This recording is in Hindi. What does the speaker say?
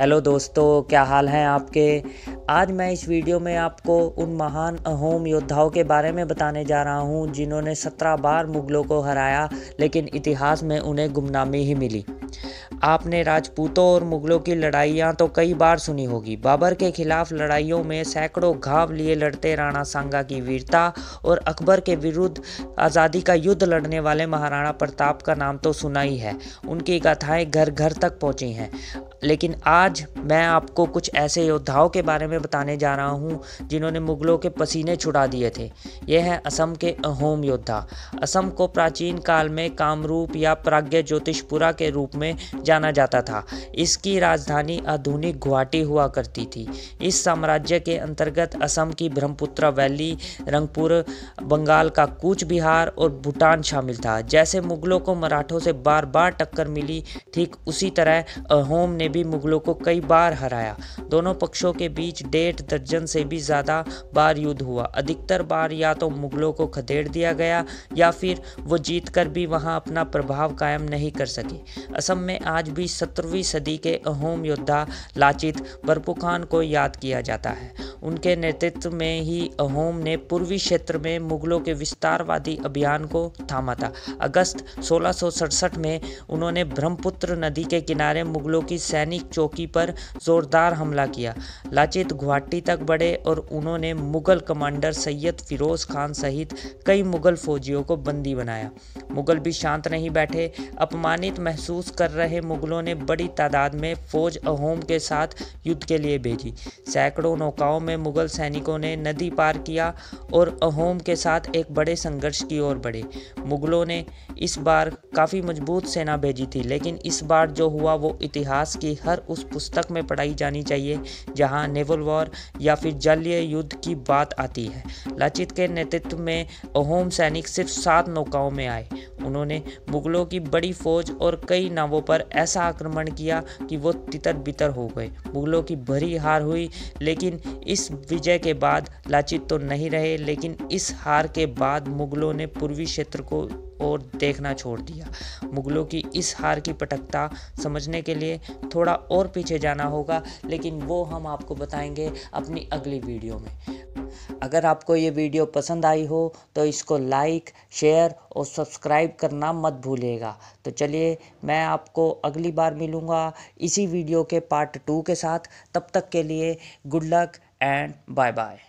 हेलो दोस्तों क्या हाल हैं आपके आज मैं इस वीडियो में आपको उन महान अहोम योद्धाओं के बारे में बताने जा रहा हूं जिन्होंने सत्रह बार मुगलों को हराया लेकिन इतिहास में उन्हें गुमनामी ही मिली आपने राजपूतों और मुगलों की लड़ाइयाँ तो कई बार सुनी होगी बाबर के खिलाफ लड़ाइयों में सैकड़ों घाव लिए लड़ते राणा सांगा की वीरता और अकबर के विरुद्ध आज़ादी का युद्ध लड़ने वाले महाराणा प्रताप का नाम तो सुना ही है उनकी गाथाएं घर घर तक पहुंची हैं लेकिन आज मैं आपको कुछ ऐसे योद्धाओं के बारे में बताने जा रहा हूँ जिन्होंने मुग़लों के पसीने छुड़ा दिए थे ये हैं असम के अहोम योद्धा असम को प्राचीन काल में कामरूप या प्राज्ञ ज्योतिषपुरा के रूप में जाना जाता था इसकी राजधानी आधुनिक गुवाहाटी हुआ करती थी इस साम्राज्य के अंतर्गत असम की ब्रह्मपुत्रा वैली रंगपुर बंगाल का कूच बिहार और भूटान शामिल था जैसे मुग़लों को मराठों से बार बार टक्कर मिली ठीक उसी तरह अहोम ने भी मुगलों को कई बार हराया दोनों पक्षों के बीच डेढ़ दर्जन से भी ज़्यादा बार युद्ध हुआ अधिकतर बार या तो मुगलों को खदेड़ दिया गया या फिर वो जीत कर भी वहाँ अपना प्रभाव कायम नहीं कर सके असम में आज भी सत्रहवीं सदी के अहोम योद्धा लाचित बरपू खान को याद किया जाता है उनके नेतृत्व में ही अहोम ने पूर्वी क्षेत्र में मुगलों के विस्तारवादी अभियान को थामा था अगस्त सोलह में उन्होंने ब्रह्मपुत्र नदी के किनारे मुगलों की सैनिक चौकी पर जोरदार हमला किया लाचित गुवाहाटी तक बढ़े और उन्होंने मुगल कमांडर सैयद फिरोज खान सहित कई मुगल फौजियों को बंदी बनाया मुगल भी शांत नहीं बैठे अपमानित महसूस कर रहे मुगलों ने बड़ी तादाद में फौज अहोम के साथ युद्ध के लिए भेजी सैकड़ों नौकाओं में मुगल सैनिकों ने नदी पार किया और अहोम के साथ एक बड़े संघर्ष की ओर बढ़े मुगलों ने इस बार काफ़ी मजबूत सेना भेजी थी लेकिन इस बार जो हुआ वो इतिहास की हर उस पुस्तक में पढ़ाई जानी चाहिए जहाँ नेवल वॉर या फिर जलीय युद्ध की बात आती है लचित के नेतृत्व में अहोम सैनिक सिर्फ सात नौकाओं में आए उन्होंने मुगलों की बड़ी फौज और कई नावों पर ऐसा आक्रमण किया कि वो तितर बितर हो गए मुगलों की भरी हार हुई लेकिन इस विजय के बाद लाचित तो नहीं रहे लेकिन इस हार के बाद मुगलों ने पूर्वी क्षेत्र को और देखना छोड़ दिया मुगलों की इस हार की पटकता समझने के लिए थोड़ा और पीछे जाना होगा लेकिन वो हम आपको बताएंगे अपनी अगली वीडियो में अगर आपको ये वीडियो पसंद आई हो तो इसको लाइक शेयर और सब्सक्राइब करना मत भूलिएगा तो चलिए मैं आपको अगली बार मिलूँगा इसी वीडियो के पार्ट टू के साथ तब तक के लिए good luck and bye bye